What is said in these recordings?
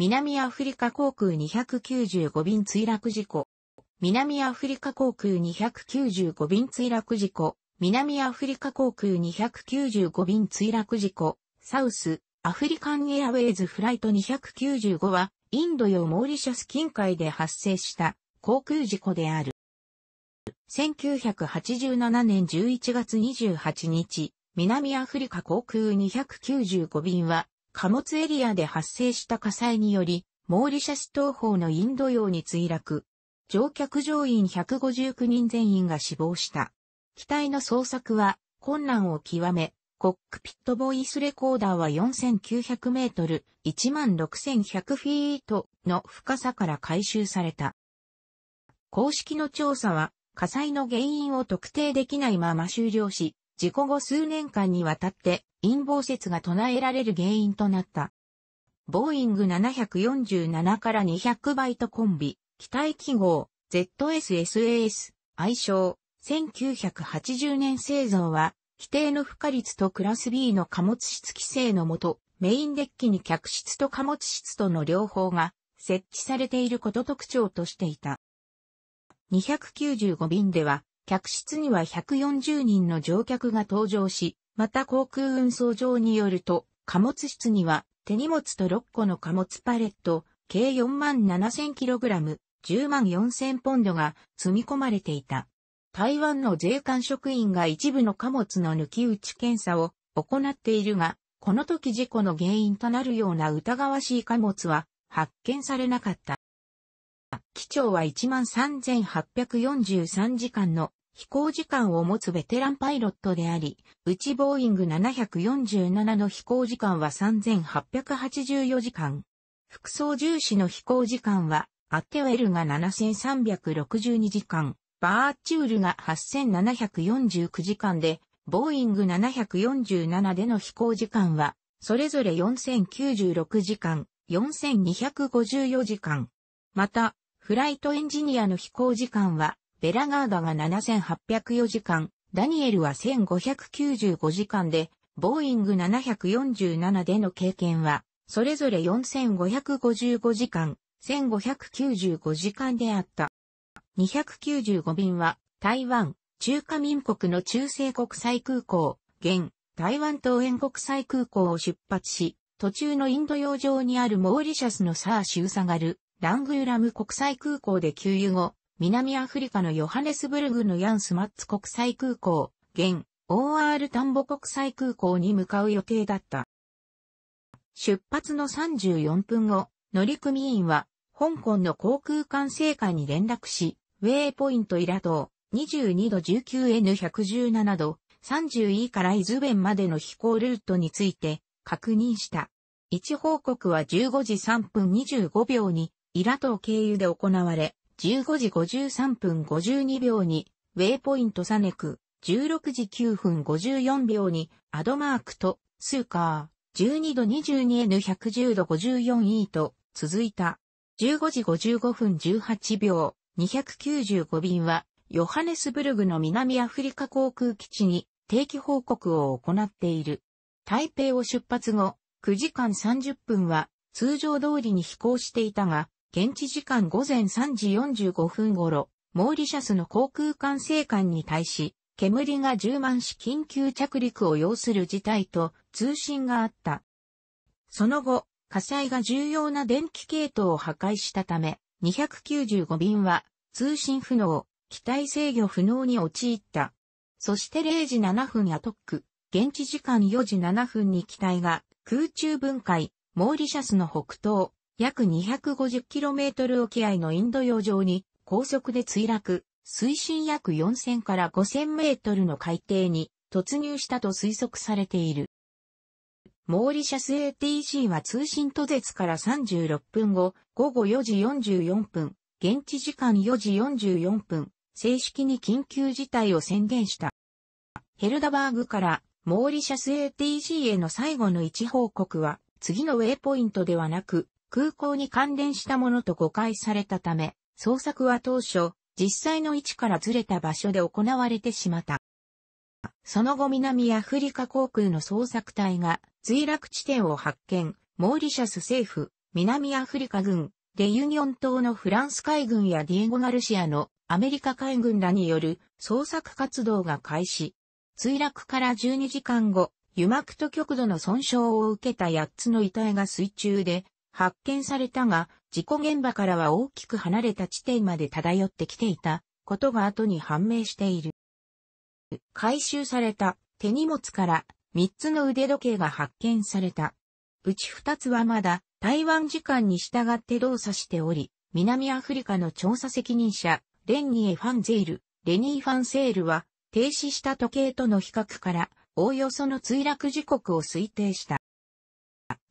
南アフリカ航空295便墜落事故。南アフリカ航空295便墜落事故。南アフリカ航空295便墜落事故。サウス、アフリカンエアウェイズフライト295は、インド洋モーリシャス近海で発生した航空事故である。1987年11月28日、南アフリカ航空295便は、貨物エリアで発生した火災により、モーリシャス東方のインド洋に墜落。乗客乗員159人全員が死亡した。機体の捜索は困難を極め、コックピットボイスレコーダーは4900メートル、16100フィートの深さから回収された。公式の調査は火災の原因を特定できないまま終了し、事故後数年間にわたって陰謀説が唱えられる原因となった。ボーイング747から200バイトコンビ、機体記号、ZSSAS、愛称、1980年製造は、規定の負荷率とクラス B の貨物室規制のもと、メインデッキに客室と貨物室との両方が設置されていること特徴としていた。295便では、客室には140人の乗客が搭乗し、また航空運送場によると、貨物室には手荷物と6個の貨物パレット、計4 7 0 0 0ラム、104,000万ポンドが積み込まれていた。台湾の税関職員が一部の貨物の抜き打ち検査を行っているが、この時事故の原因となるような疑わしい貨物は発見されなかった。機長は13,843時間の飛行時間を持つベテランパイロットであり、うちボーイング747の飛行時間は3884時間。副操縦士の飛行時間は、アッテウェルが7362時間、バーチュールが8749時間で、ボーイング747での飛行時間は、それぞれ4096時間、4254時間。また、フライトエンジニアの飛行時間は、ベラガーダが7804時間、ダニエルは1595時間で、ボーイング747での経験は、それぞれ4555時間、1595時間であった。295便は、台湾、中華民国の中西国際空港、現、台湾東園国際空港を出発し、途中のインド洋上にあるモーリシャスのサーシューサガル、ラングーラム国際空港で給油後、南アフリカのヨハネスブルグのヤンスマッツ国際空港、現 OR 田んぼ国際空港に向かう予定だった。出発の34分後、乗組員は香港の航空管制下に連絡し、ウェイポイントイラ島22度 19N117 度30位からイズベンまでの飛行ルートについて確認した。一報告は15時3分25秒にイラ島経由で行われ、15時53分52秒に、ウェイポイントサネク、16時9分54秒に、アドマークと、スーカー、12度 22N110 度 54E と、続いた。15時55分18秒、295便は、ヨハネスブルグの南アフリカ航空基地に、定期報告を行っている。台北を出発後、9時間30分は、通常通りに飛行していたが、現地時間午前3時45分頃、モーリシャスの航空管制官に対し、煙が充満し緊急着陸を要する事態と通信があった。その後、火災が重要な電気系統を破壊したため、295便は通信不能、機体制御不能に陥った。そして0時7分アトック、現地時間4時7分に機体が空中分解、モーリシャスの北東、約 250km 沖合のインド洋上に高速で墜落、水深約4000から5000メートルの海底に突入したと推測されている。モーリシャス ATC は通信途絶から36分後、午後4時44分、現地時間4時44分、正式に緊急事態を宣言した。ヘルダバーグからモーリシャス ATC への最後の位置報告は、次のウェイポイントではなく、空港に関連したものと誤解されたため、捜索は当初、実際の位置からずれた場所で行われてしまった。その後南アフリカ航空の捜索隊が墜落地点を発見、モーリシャス政府、南アフリカ軍、レユニオン島のフランス海軍やディエゴ・ガルシアのアメリカ海軍らによる捜索活動が開始。墜落から12時間後、油膜と極度の損傷を受けた8つの遺体が水中で発見されたが、事故現場からは大きく離れた地点まで漂ってきていたことが後に判明している。回収された手荷物から3つの腕時計が発見された。うち2つはまだ台湾時間に従って動作しており、南アフリカの調査責任者、レンニエ・ファンゼール、レニー・ファンセールは、停止した時計との比較から、おおよその墜落時刻を推定した。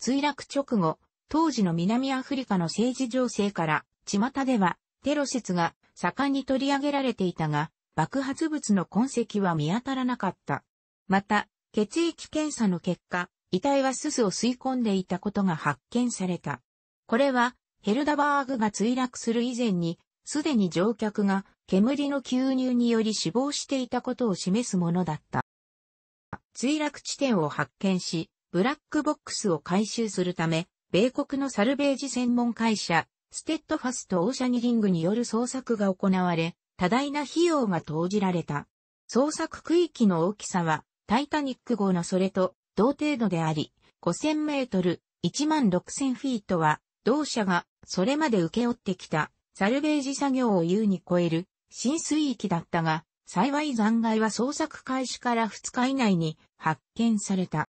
墜落直後、当時の南アフリカの政治情勢から、巷では、テロ説が盛んに取り上げられていたが、爆発物の痕跡は見当たらなかった。また、血液検査の結果、遺体はススを吸い込んでいたことが発見された。これは、ヘルダバーグが墜落する以前に、すでに乗客が煙の吸入により死亡していたことを示すものだった。墜落地点を発見し、ブラックボックスを回収するため、米国のサルベージ専門会社、ステッドファストオーシャニリングによる捜索が行われ、多大な費用が投じられた。捜索区域の大きさは、タイタニック号のそれと同程度であり、5000メートル、16000フィートは、同社がそれまで受け負ってきたサルベージ作業を優に超える浸水域だったが、幸い残骸は捜索開始から2日以内に発見された。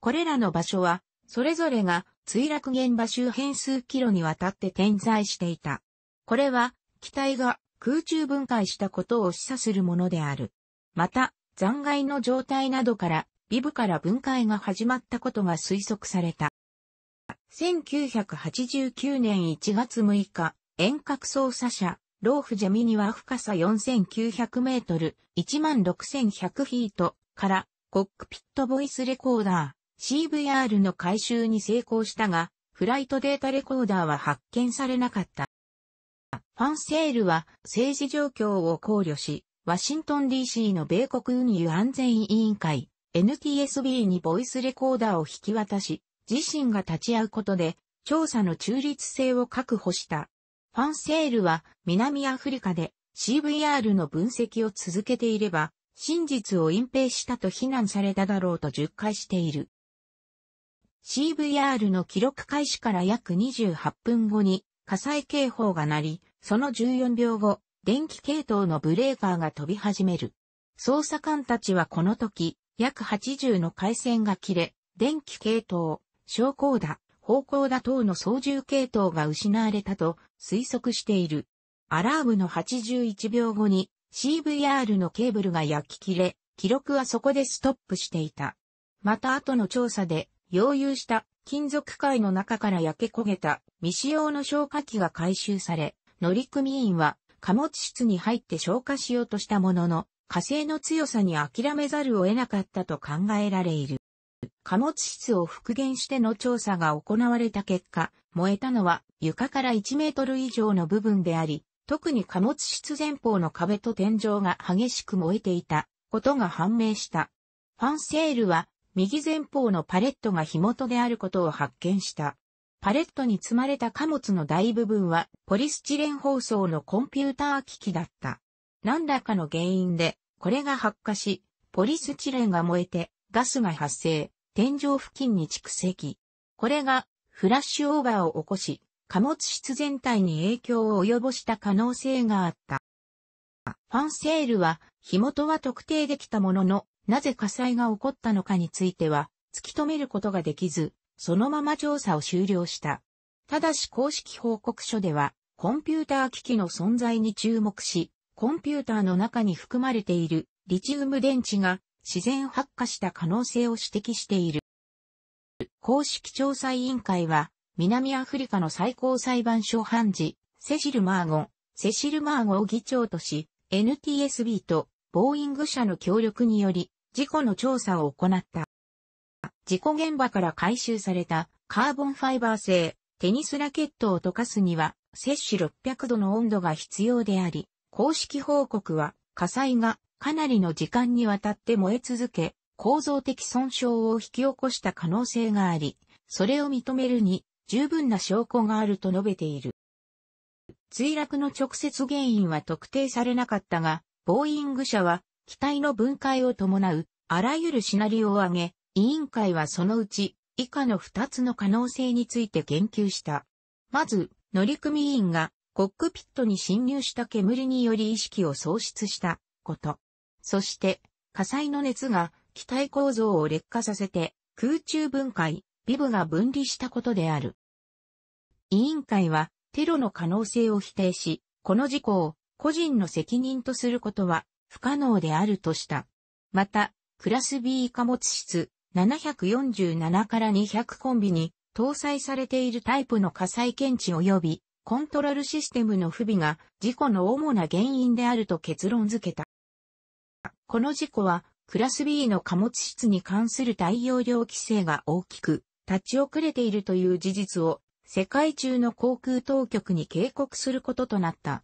これらの場所はそれぞれが墜落現場周辺数キロにわたって点在していた。これは、機体が空中分解したことを示唆するものである。また、残骸の状態などから、ビブから分解が始まったことが推測された。1989年1月6日、遠隔操作者、ローフジェミニは深さ4900メートル、16100フィートから、コックピットボイスレコーダー、CVR の回収に成功したが、フライトデータレコーダーは発見されなかった。ファンセールは政治状況を考慮し、ワシントン DC の米国運輸安全委員会 NTSB にボイスレコーダーを引き渡し、自身が立ち会うことで調査の中立性を確保した。ファンセールは南アフリカで CVR の分析を続けていれば、真実を隠蔽したと非難されただろうと述回している。CVR の記録開始から約28分後に火災警報が鳴り、その14秒後、電気系統のブレーカーが飛び始める。捜査官たちはこの時、約80の回線が切れ、電気系統、昇降だ、方向だ等の操縦系統が失われたと推測している。アラームの81秒後に CVR のケーブルが焼き切れ、記録はそこでストップしていた。また後の調査で溶融した金属塊の中から焼け焦げた未使用の消火器が回収され、乗組員は貨物室に入って消火しようとしたものの、火星の強さに諦めざるを得なかったと考えられいる。貨物室を復元しての調査が行われた結果、燃えたのは床から1メートル以上の部分であり、特に貨物室前方の壁と天井が激しく燃えていたことが判明した。ファンセールは右前方のパレットが火元であることを発見した。パレットに積まれた貨物の大部分はポリスチレン包装のコンピューター機器だった。何らかの原因でこれが発火し、ポリスチレンが燃えてガスが発生、天井付近に蓄積。これがフラッシュオーバーを起こし、貨物室全体に影響を及ぼした可能性があった。ファンセールは火元は特定できたもののなぜ火災が起こったのかについては、突き止めることができず、そのまま調査を終了した。ただし公式報告書では、コンピューター機器の存在に注目し、コンピューターの中に含まれているリチウム電池が自然発火した可能性を指摘している。公式調査委員会は、南アフリカの最高裁判所判事、セシル・マーゴン、セシル・マーゴを議長とし、NTSB とボーイング社の協力により、事故の調査を行った。事故現場から回収されたカーボンファイバー製テニスラケットを溶かすには摂氏600度の温度が必要であり、公式報告は火災がかなりの時間にわたって燃え続け、構造的損傷を引き起こした可能性があり、それを認めるに十分な証拠があると述べている。墜落の直接原因は特定されなかったが、ボーイング社は機体の分解を伴う、あらゆるシナリオを挙げ、委員会はそのうち、以下の2つの可能性について言及した。まず、乗組員が、コックピットに侵入した煙により意識を喪失したこと。そして、火災の熱が機体構造を劣化させて空中分解、ビブが分離したことである。委員会はテロの可能性を否定し、この事故を個人の責任とすることは不可能であるとした。また、クラス B 貨物室747から200コンビに搭載されているタイプの火災検知及びコントロールシステムの不備が事故の主な原因であると結論付けた。この事故はクラス B の貨物室に関する大容量規制が大きく立ち遅れているという事実を世界中の航空当局に警告することとなった。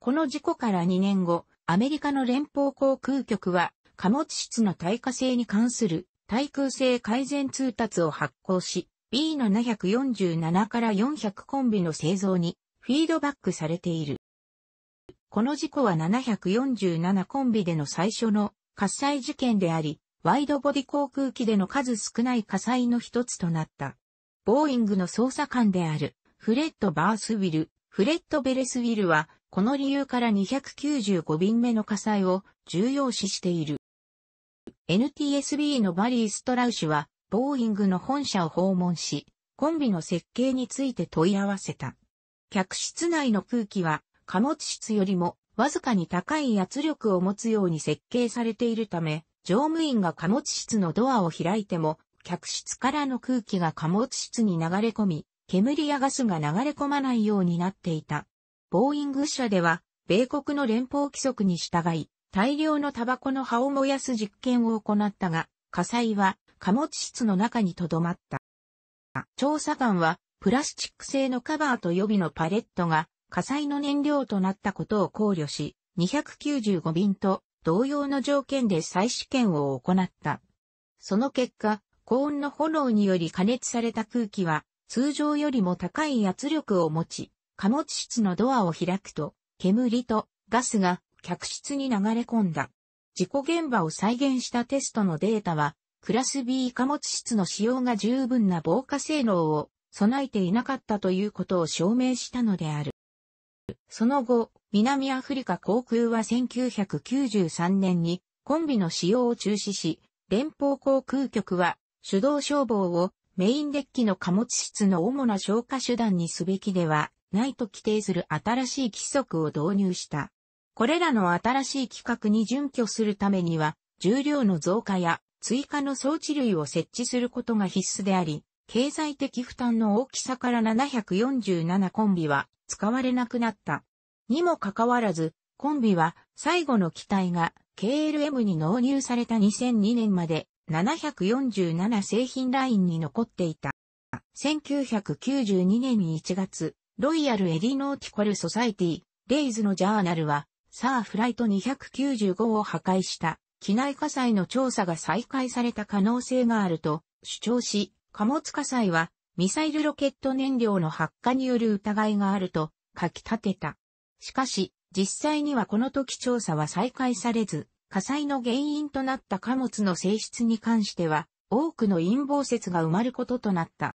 この事故から2年後、アメリカの連邦航空局は、貨物室の耐火性に関する耐空性改善通達を発行し、B747 から400コンビの製造にフィードバックされている。この事故は747コンビでの最初の火災事件であり、ワイドボディ航空機での数少ない火災の一つとなった。ボーイングの捜査官であるフレッド・バースウィル、フレッド・ベレスウィルはこの理由から295便目の火災を重要視している。NTSB のバリー・ストラウシは、ボーイングの本社を訪問し、コンビの設計について問い合わせた。客室内の空気は貨物室よりもわずかに高い圧力を持つように設計されているため、乗務員が貨物室のドアを開いても、客室からの空気が貨物室に流れ込み、煙やガスが流れ込まないようになっていた。ボーイング社では、米国の連邦規則に従い、大量のタバコの葉を燃やす実験を行ったが、火災は貨物室の中に留まった。調査官は、プラスチック製のカバーと予備のパレットが火災の燃料となったことを考慮し、295便と同様の条件で再試験を行った。その結果、高温の炎により加熱された空気は通常よりも高い圧力を持ち、貨物室のドアを開くと、煙とガスが客室に流れ込んだ。事故現場を再現したテストのデータは、クラス B 貨物室の使用が十分な防火性能を備えていなかったということを証明したのである。その後、南アフリカ航空は1993年にコンビの使用を中止し、連邦航空局は手動消防をメインデッキの貨物室の主な消火手段にすべきではないと規定する新しい規則を導入した。これらの新しい規格に準拠するためには、重量の増加や追加の装置類を設置することが必須であり、経済的負担の大きさから747コンビは使われなくなった。にもかかわらず、コンビは最後の機体が KLM に納入された2002年まで747製品ラインに残っていた。1992年1月、ロイヤル・エディ・ノーティカル・ソサイティ、レイズのジャーナルは、サーフライト295を破壊した機内火災の調査が再開された可能性があると主張し、貨物火災はミサイルロケット燃料の発火による疑いがあると書き立てた。しかし、実際にはこの時調査は再開されず、火災の原因となった貨物の性質に関しては、多くの陰謀説が埋まることとなった。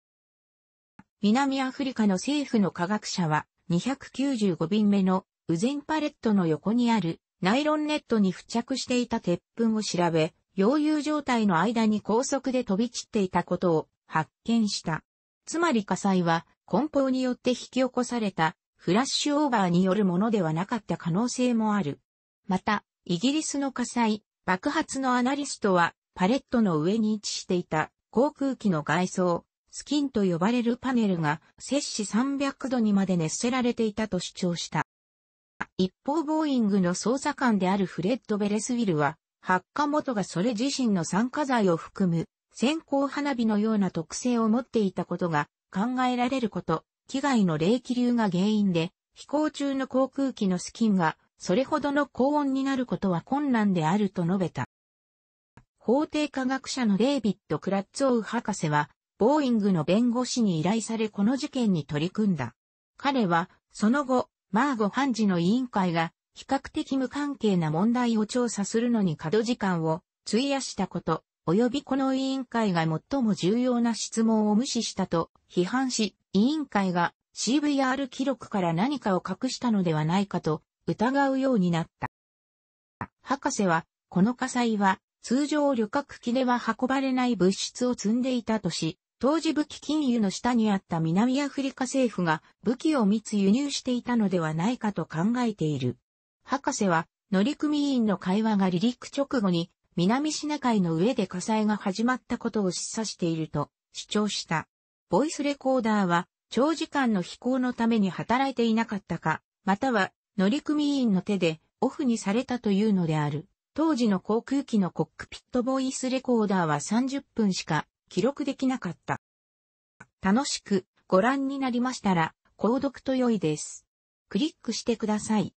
南アフリカの政府の科学者は、295便目のウゼンパレットの横にあるナイロンネットに付着していた鉄粉を調べ、溶融状態の間に高速で飛び散っていたことを発見した。つまり火災は梱包によって引き起こされたフラッシュオーバーによるものではなかった可能性もある。また、イギリスの火災、爆発のアナリストはパレットの上に位置していた航空機の外装、スキンと呼ばれるパネルが摂氏300度にまで熱せられていたと主張した。一方ボーイングの捜査官であるフレッド・ベレスウィルは、発火元がそれ自身の酸化剤を含む線香花火のような特性を持っていたことが考えられること、機外の冷気流が原因で、飛行中の航空機のスキンがそれほどの高温になることは困難であると述べた。法廷科学者のデイビッド・クラッツォウ博士は、ボーイングの弁護士に依頼されこの事件に取り組んだ。彼は、その後、マーゴ判事の委員会が、比較的無関係な問題を調査するのに過度時間を費やしたこと、及びこの委員会が最も重要な質問を無視したと批判し、委員会が CVR 記録から何かを隠したのではないかと疑うようになった。博士は、この火災は通常旅客機では運ばれない物質を積んでいたとし、当時武器禁輸の下にあった南アフリカ政府が武器を密輸入していたのではないかと考えている。博士は乗組員の会話が離陸直後に南シナ海の上で火災が始まったことを示唆していると主張した。ボイスレコーダーは長時間の飛行のために働いていなかったか、または乗組員の手でオフにされたというのである。当時の航空機のコックピットボイスレコーダーは30分しか記録できなかった。楽しくご覧になりましたら、購読と良いです。クリックしてください。